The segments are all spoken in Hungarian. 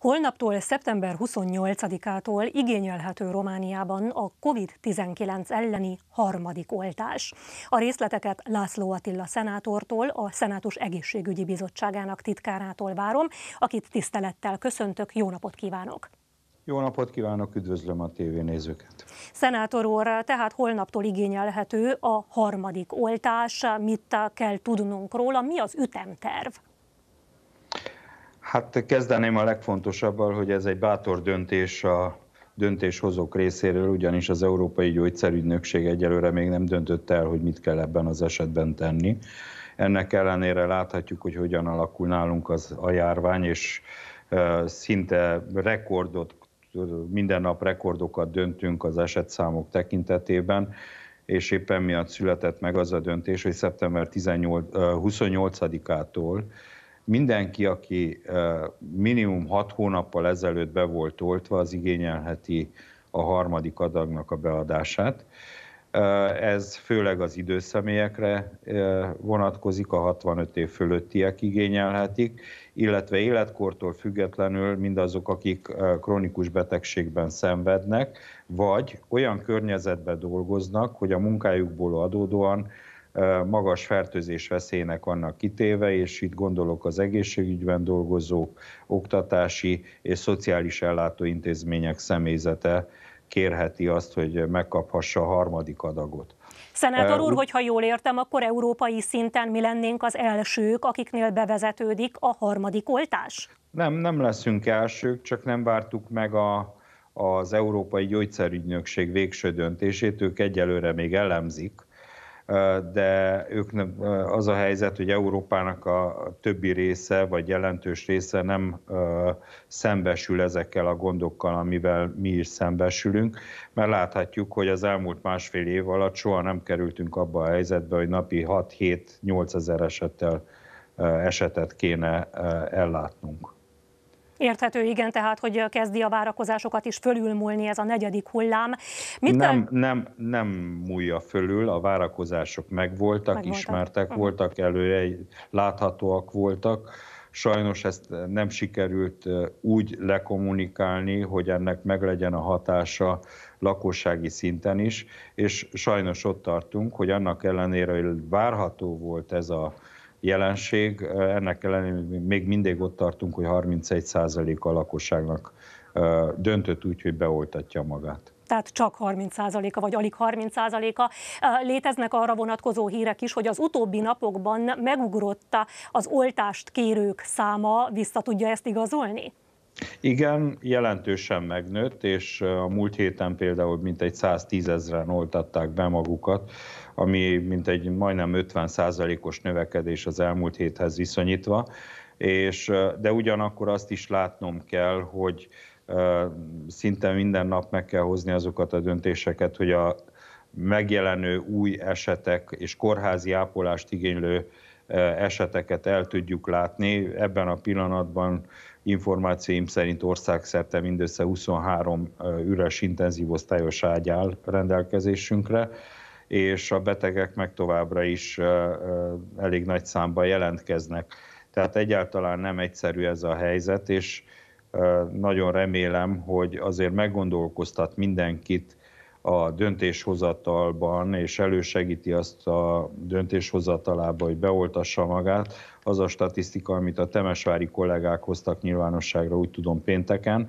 Holnaptól szeptember 28-ától igényelhető Romániában a COVID-19 elleni harmadik oltás. A részleteket László Attila szenátortól, a Szenátus Egészségügyi Bizottságának titkárától várom, akit tisztelettel köszöntök, jó napot kívánok! Jó napot kívánok, üdvözlöm a tévénézőket. Szenátor úr, tehát holnaptól igényelhető a harmadik oltás. Mit kell tudnunk róla? Mi az ütemterv? Hát kezdeném a legfontosabbal, hogy ez egy bátor döntés a döntéshozók részéről, ugyanis az Európai Gyógyszerügynökség egyelőre még nem döntött el, hogy mit kell ebben az esetben tenni. Ennek ellenére láthatjuk, hogy hogyan alakul nálunk az a járvány, és szinte rekordot, minden nap rekordokat döntünk az esetszámok tekintetében, és éppen miatt született meg az a döntés, hogy szeptember 18, 28-ától mindenki, aki minimum hat hónappal ezelőtt be volt oltva, az igényelheti a harmadik adagnak a beadását. Ez főleg az időszemélyekre vonatkozik, a 65 év fölöttiek igényelhetik, illetve életkortól függetlenül mindazok, akik krónikus betegségben szenvednek, vagy olyan környezetben dolgoznak, hogy a munkájukból adódóan magas fertőzés veszélynek vannak kitéve, és itt gondolok az egészségügyben dolgozók, oktatási és szociális ellátóintézmények személyzete kérheti azt, hogy megkaphassa a harmadik adagot. Szenátor úr, hogyha jól értem, akkor európai szinten mi lennénk az elsők, akiknél bevezetődik a harmadik oltás? Nem, nem leszünk elsők, csak nem vártuk meg a, az Európai Gyógyszerügynökség végső döntését, ők egyelőre még elemzik, de ők nem, az a helyzet, hogy Európának a többi része, vagy jelentős része nem szembesül ezekkel a gondokkal, amivel mi is szembesülünk, mert láthatjuk, hogy az elmúlt másfél év alatt soha nem kerültünk abba a helyzetbe, hogy napi 6-7-8 ezer esettel esetet kéne ellátnunk. Érthető, igen, tehát, hogy kezdi a várakozásokat is fölülmúlni ez a negyedik hullám. Mit nem, te... nem, nem múlja fölül, a várakozások megvoltak, megvoltak. ismertek uh voltak, előre láthatóak voltak. Sajnos ezt nem sikerült úgy lekommunikálni, hogy ennek meglegyen a hatása lakossági szinten is, és sajnos ott tartunk, hogy annak ellenére, hogy várható volt ez a jelenség. Ennek ellenére még mindig ott tartunk, hogy 31% a lakosságnak döntött úgy, hogy beoltatja magát tehát csak 30%-a vagy alig 30%-a. Léteznek arra vonatkozó hírek is, hogy az utóbbi napokban megugrott az oltást kérők száma, vissza tudja ezt igazolni? Igen, jelentősen megnőtt, és a múlt héten például mintegy 110 ezeren oltatták be magukat ami mint egy majdnem 50%-os növekedés az elmúlt héthez viszonyítva, és, de ugyanakkor azt is látnom kell, hogy szinte minden nap meg kell hozni azokat a döntéseket, hogy a megjelenő új esetek és kórházi ápolást igénylő eseteket el tudjuk látni. Ebben a pillanatban információim szerint országszerte mindössze 23 üres intenzív osztályos ágy áll rendelkezésünkre és a betegek meg továbbra is elég nagy számban jelentkeznek. Tehát egyáltalán nem egyszerű ez a helyzet, és nagyon remélem, hogy azért meggondolkoztat mindenkit a döntéshozatalban, és elősegíti azt a döntéshozatalába, hogy beoltassa magát. Az a statisztika, amit a temesvári kollégák hoztak nyilvánosságra, úgy tudom pénteken,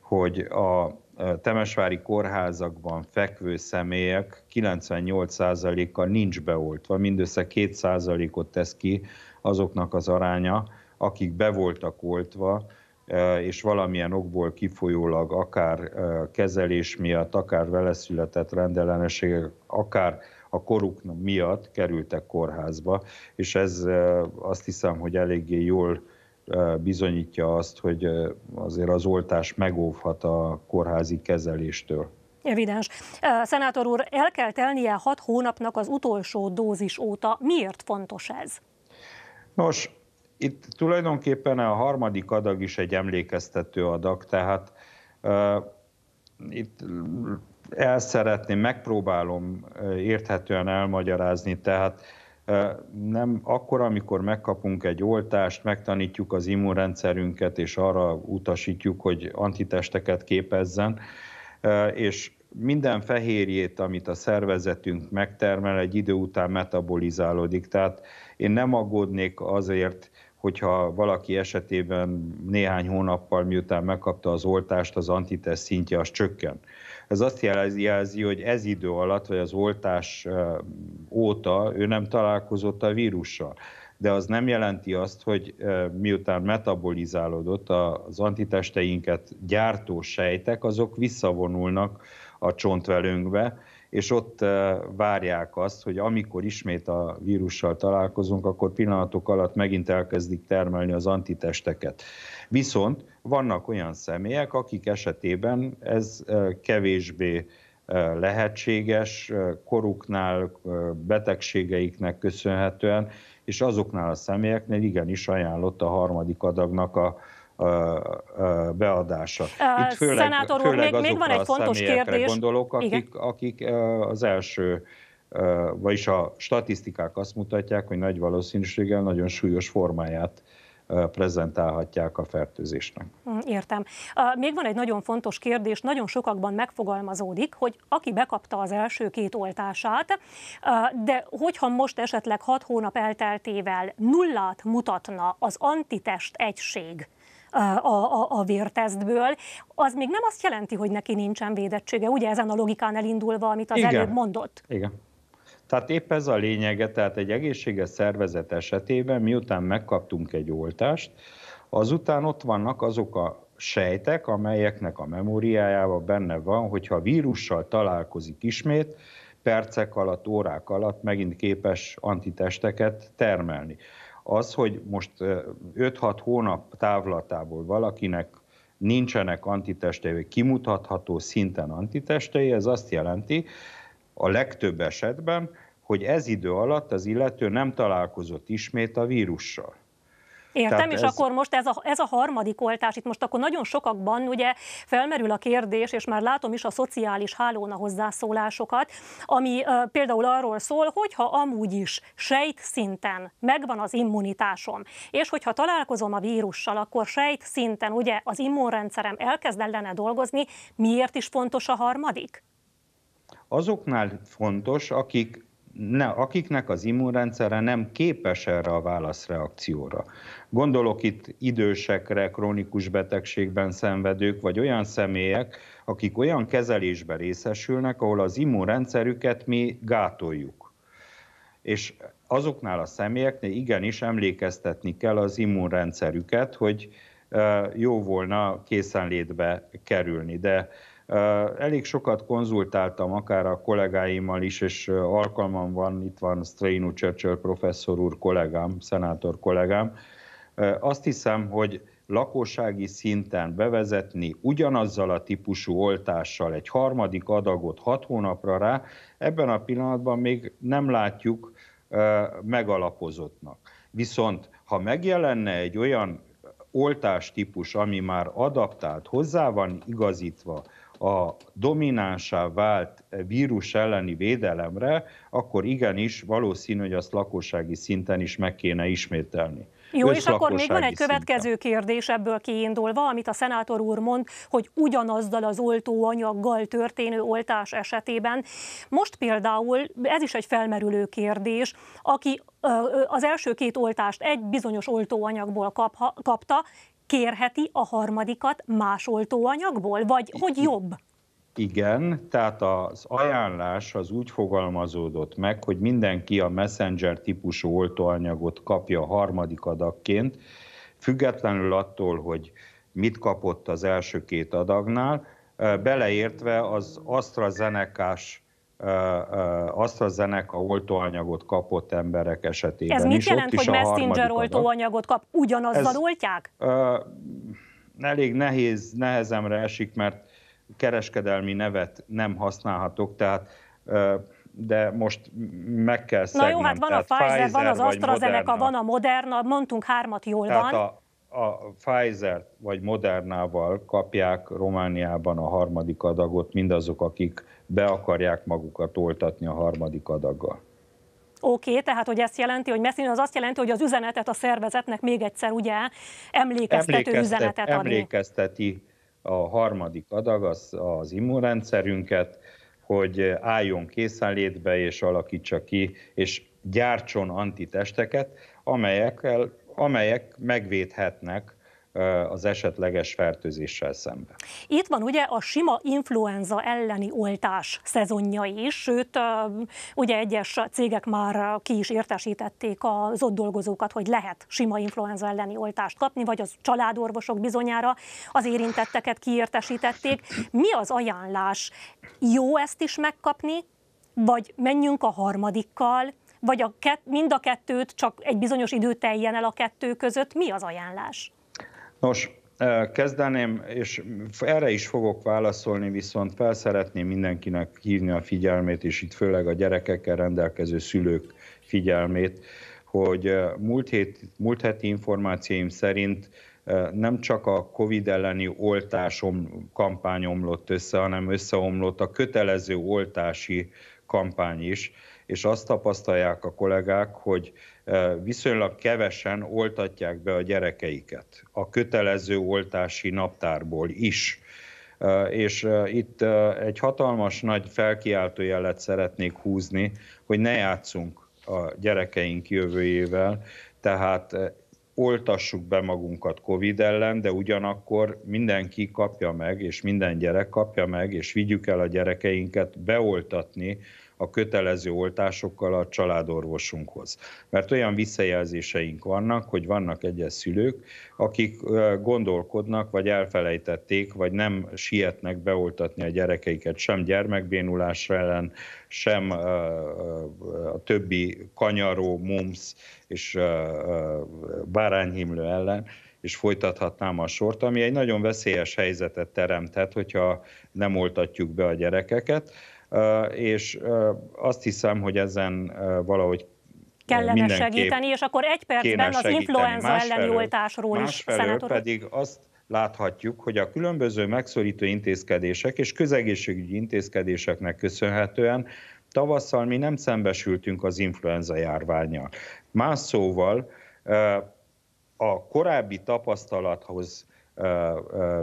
hogy a temesvári kórházakban fekvő személyek 98%-a nincs beoltva, mindössze 2%-ot tesz ki azoknak az aránya, akik be voltak oltva, és valamilyen okból kifolyólag, akár kezelés miatt, akár veleszületett rendellenességek, akár a koruk miatt kerültek kórházba, és ez azt hiszem, hogy eléggé jól bizonyítja azt, hogy azért az oltás megóvhat a kórházi kezeléstől. Evidens. Szenátor úr, el kell telnie hat hónapnak az utolsó dózis óta. Miért fontos ez? Nos, itt tulajdonképpen a harmadik adag is egy emlékeztető adag, tehát uh, itt el szeretném, megpróbálom érthetően elmagyarázni, tehát nem akkor, amikor megkapunk egy oltást, megtanítjuk az immunrendszerünket, és arra utasítjuk, hogy antitesteket képezzen, és minden fehérjét, amit a szervezetünk megtermel, egy idő után metabolizálódik. Tehát én nem aggódnék azért, hogyha valaki esetében néhány hónappal miután megkapta az oltást, az antitest szintje az csökken. Ez azt jelzi, hogy ez idő alatt, vagy az oltás óta ő nem találkozott a vírussal. De az nem jelenti azt, hogy miután metabolizálódott az antitesteinket gyártó sejtek, azok visszavonulnak a csontvelőnkbe, és ott várják azt, hogy amikor ismét a vírussal találkozunk, akkor pillanatok alatt megint elkezdik termelni az antitesteket. Viszont vannak olyan személyek, akik esetében ez kevésbé lehetséges koruknál, betegségeiknek köszönhetően, és azoknál a személyeknél igenis ajánlott a harmadik adagnak a beadása. Itt főleg, Szenátor úr, még, még van egy fontos kérdés. gondolok, akik, akik az első vagyis a statisztikák azt mutatják, hogy nagy valószínűséggel nagyon súlyos formáját prezentálhatják a fertőzésnek. Hm, értem. Még van egy nagyon fontos kérdés, nagyon sokakban megfogalmazódik, hogy aki bekapta az első két oltását, de hogyha most esetleg hat hónap elteltével nullát mutatna az antitest egység, a, a, a vértesztből, az még nem azt jelenti, hogy neki nincsen védettsége, ugye ezen a logikán elindulva, amit az Igen. előbb mondott? Igen. Tehát épp ez a lényege, tehát egy egészséges szervezet esetében, miután megkaptunk egy oltást, azután ott vannak azok a sejtek, amelyeknek a memóriájában benne van, hogyha vírussal találkozik ismét, percek alatt, órák alatt megint képes antitesteket termelni az, hogy most 5-6 hónap távlatából valakinek nincsenek antitestei, vagy kimutatható szinten antitestei, ez azt jelenti a legtöbb esetben, hogy ez idő alatt az illető nem találkozott ismét a vírussal. Értem, Tehát és ez... akkor most ez a, ez a harmadik oltás, itt most akkor nagyon sokakban ugye felmerül a kérdés, és már látom is a szociális hálón a hozzászólásokat, ami uh, például arról szól, hogyha amúgy is sejt szinten megvan az immunitásom, és hogyha találkozom a vírussal, akkor sejt szinten ugye az immunrendszerem elkezd ellene dolgozni, miért is fontos a harmadik? Azoknál fontos, akik ne, akiknek az immunrendszere nem képes erre a válaszreakcióra. Gondolok itt idősekre, krónikus betegségben szenvedők, vagy olyan személyek, akik olyan kezelésbe részesülnek, ahol az immunrendszerüket mi gátoljuk. És azoknál a személyeknél igenis emlékeztetni kell az immunrendszerüket, hogy jó volna készenlétbe kerülni, de Elég sokat konzultáltam akár a kollégáimmal is, és alkalmam van, itt van Strainu Churchill professzor úr kollégám, szenátor kollégám. Azt hiszem, hogy lakossági szinten bevezetni ugyanazzal a típusú oltással egy harmadik adagot hat hónapra rá, ebben a pillanatban még nem látjuk megalapozottnak. Viszont ha megjelenne egy olyan oltástípus, ami már adaptált, hozzá van igazítva a dominánsá vált vírus elleni védelemre, akkor igenis valószínű, hogy azt lakossági szinten is meg kéne ismételni. Jó, és akkor még van egy következő szinten. kérdés ebből kiindulva, amit a szenátor úr mond, hogy ugyanazzal az oltóanyaggal történő oltás esetében. Most például, ez is egy felmerülő kérdés, aki az első két oltást egy bizonyos oltóanyagból kapha, kapta, kérheti a harmadikat más oltóanyagból, vagy hogy jobb? Igen, tehát az ajánlás az úgy fogalmazódott meg, hogy mindenki a messenger típusú oltóanyagot kapja harmadik adagként, függetlenül attól, hogy mit kapott az első két adagnál, beleértve az Astrazeneca-s azt a zeneka oltóanyagot kapott emberek esetében Ez mit is. jelent, Ott hogy messenger oltóanyagot kap? Ugyanazzal ez, oltják? Uh, elég nehéz, nehezemre esik, mert kereskedelmi nevet nem használhatok, tehát de most meg kell szegnem. Na jó, hát van tehát a Pfizer, Pfizer van az AstraZeneca, Moderna. van a Moderna, mondtunk hármat, jól tehát van. A, a Pfizer vagy Modernával kapják Romániában a harmadik adagot mindazok, akik be akarják magukat oltatni a harmadik adaggal. Oké, okay, tehát hogy ezt jelenti, hogy messzin az azt jelenti, hogy az üzenetet a szervezetnek még egyszer ugye emlékeztető Emlékeztet, üzenetet adni. Emlékezteti a harmadik adag az, az immunrendszerünket, hogy álljon készenlétbe és alakítsa ki, és gyártson antitesteket, amelyekkel amelyek megvédhetnek az esetleges fertőzéssel szemben. Itt van ugye a sima influenza elleni oltás szezonja is, sőt, ugye egyes cégek már ki is értesítették az ott dolgozókat, hogy lehet sima influenza elleni oltást kapni, vagy az családorvosok bizonyára az érintetteket kiértesítették. Mi az ajánlás? Jó ezt is megkapni, vagy menjünk a harmadikkal, vagy a kett, mind a kettőt, csak egy bizonyos idő teljen el a kettő között? Mi az ajánlás? Nos, kezdeném, és erre is fogok válaszolni, viszont felszeretném mindenkinek hívni a figyelmét, és itt főleg a gyerekekkel rendelkező szülők figyelmét, hogy múlt, hét, múlt heti információim szerint nem csak a COVID elleni oltásom kampány omlott össze, hanem összeomlott a kötelező oltási kampány is, és azt tapasztalják a kollégák, hogy e, viszonylag kevesen oltatják be a gyerekeiket a kötelező oltási naptárból is. E, és e, itt egy hatalmas nagy felkiáltó jelet szeretnék húzni, hogy ne játszunk a gyerekeink jövőjével, tehát oltassuk be magunkat COVID ellen, de ugyanakkor mindenki kapja meg, és minden gyerek kapja meg, és vigyük el a gyerekeinket beoltatni a kötelező oltásokkal a családorvosunkhoz. Mert olyan visszajelzéseink vannak, hogy vannak egyes szülők, akik gondolkodnak, vagy elfelejtették, vagy nem sietnek beoltatni a gyerekeiket sem gyermekbénulás ellen, sem a többi kanyaró, mumsz és bárányhimlő ellen, és folytathatnám a sort, ami egy nagyon veszélyes helyzetet teremthet, hogyha nem oltatjuk be a gyerekeket és azt hiszem, hogy ezen valahogy kellene segíteni, és akkor egy percben az influenza másfelől, elleni oltásról is. szenátor. pedig azt láthatjuk, hogy a különböző megszorító intézkedések és közegészségügyi intézkedéseknek köszönhetően tavasszal mi nem szembesültünk az influenza járványjal. Más szóval a korábbi tapasztalathoz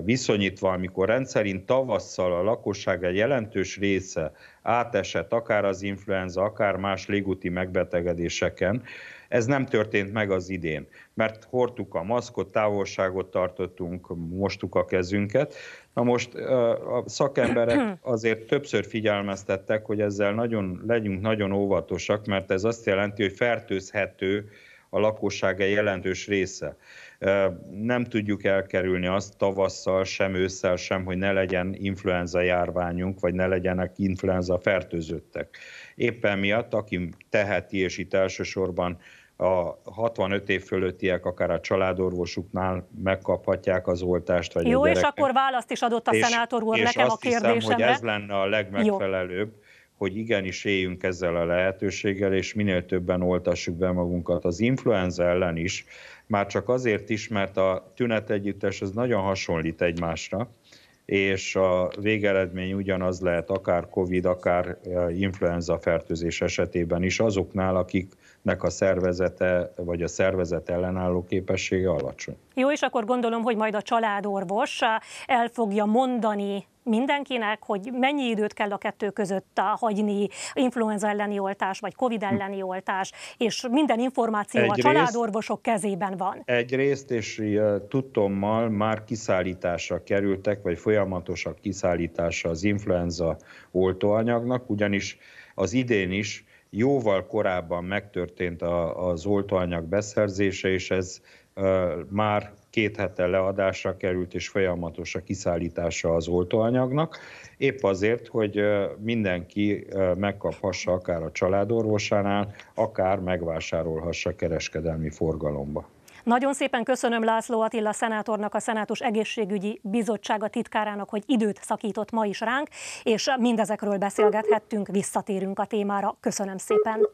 viszonyítva, amikor rendszerint tavasszal a lakosság egy jelentős része átesett akár az influenza, akár más légúti megbetegedéseken, ez nem történt meg az idén, mert hordtuk a maszkot, távolságot tartottunk, mostuk a kezünket. Na most a szakemberek azért többször figyelmeztettek, hogy ezzel nagyon, legyünk nagyon óvatosak, mert ez azt jelenti, hogy fertőzhető a lakossága jelentős része. Nem tudjuk elkerülni azt tavasszal, sem ősszel, sem, hogy ne legyen influenza járványunk, vagy ne legyenek influenza fertőzöttek. Éppen miatt, aki teheti, és itt elsősorban a 65 év fölöttiek akár a családorvosuknál megkaphatják az oltást. Vagy Jó, és akkor választ is adott a és, szenátor úr és nekem a kérdésemre. hiszem, hogy ez lenne a legmegfelelőbb. Jó hogy igenis éljünk ezzel a lehetőséggel, és minél többen oltassuk be magunkat az influenza ellen is, már csak azért is, mert a tünetegyüttes az nagyon hasonlít egymásra, és a végeredmény ugyanaz lehet akár COVID, akár e, influenza fertőzés esetében is azoknál, akiknek a szervezete vagy a szervezet ellenálló képessége alacsony. Jó, és akkor gondolom, hogy majd a családorvos e, el fogja mondani mindenkinek, hogy mennyi időt kell a kettő között hagyni, influenza elleni oltás, vagy Covid hm. elleni oltás, és minden információ egy a családorvosok kezében van. Egyrészt, és tudtommal már kiszállításra kerültek, vagy folyamatosak kiszállítása az influenza oltóanyagnak, ugyanis az idén is jóval korábban megtörtént a, az oltóanyag beszerzése, és ez már két hete leadásra került, és folyamatos a kiszállítása az oltóanyagnak. Épp azért, hogy mindenki megkaphassa akár a családorvosánál, akár megvásárolhassa kereskedelmi forgalomba. Nagyon szépen köszönöm László Attila szenátornak, a Szenátus Egészségügyi Bizottsága titkárának, hogy időt szakított ma is ránk, és mindezekről beszélgethettünk, visszatérünk a témára. Köszönöm szépen!